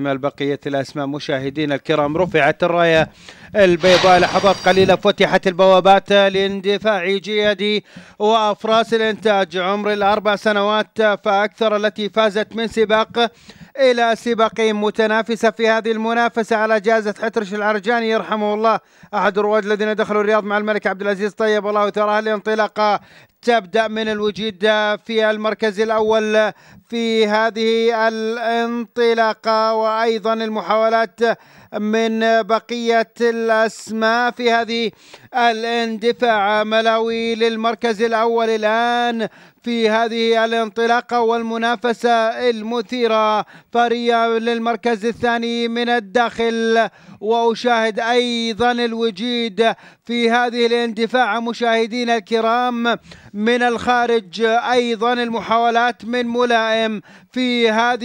من بقية الأسماء مشاهدينا الكرام رفعت الراية البيضاء لحظات قليلة فتحت البوابات لاندفاع جيادي وأفراس الإنتاج عمر الأربع سنوات فأكثر التي فازت من سباق إلى سباقين متنافسة في هذه المنافسة على جائزة حترش العرجاني يرحمه الله أحد الرواد الذين دخلوا الرياض مع الملك عبد العزيز طيب الله ثراه الانطلاقة تبدأ من الوجود في المركز الأول في هذه الانطلاقة وأيضا المحاولات من بقية الأسماء في هذه الاندفاع ملاوي للمركز الأول الآن في هذه الانطلاقة والمنافسة المثيرة فريا للمركز الثاني من الداخل وأشاهد أيضا الوجيد في هذه الاندفاع مشاهدينا الكرام من الخارج أيضا المحاولات من ملائم في هذه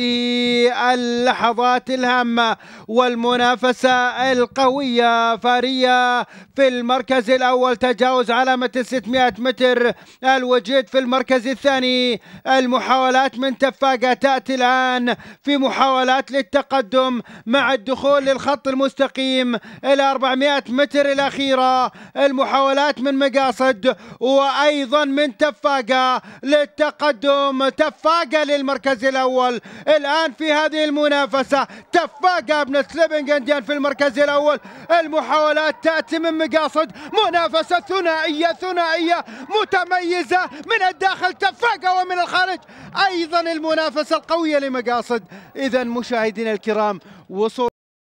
اللحظات الهامة والمنافسة المنافسة القوية فارية في المركز الأول تجاوز علامة 600 متر الوجيد في المركز الثاني المحاولات من تفاقة تأتي الآن في محاولات للتقدم مع الدخول للخط المستقيم إلى 400 متر الأخيرة المحاولات من مقاصد وأيضا من تفاقة للتقدم تفاقة للمركز الأول الآن في هذه المنافسة تفاقة ابن سليبنج السعوديان في المركز الأول المحاولات تأتي من مقاصد منافسة ثنائية ثنائية متميزة من الداخل تفاقة ومن الخارج أيضا المنافسة القوية لمقاصد إذا مشاهدينا الكرام وصول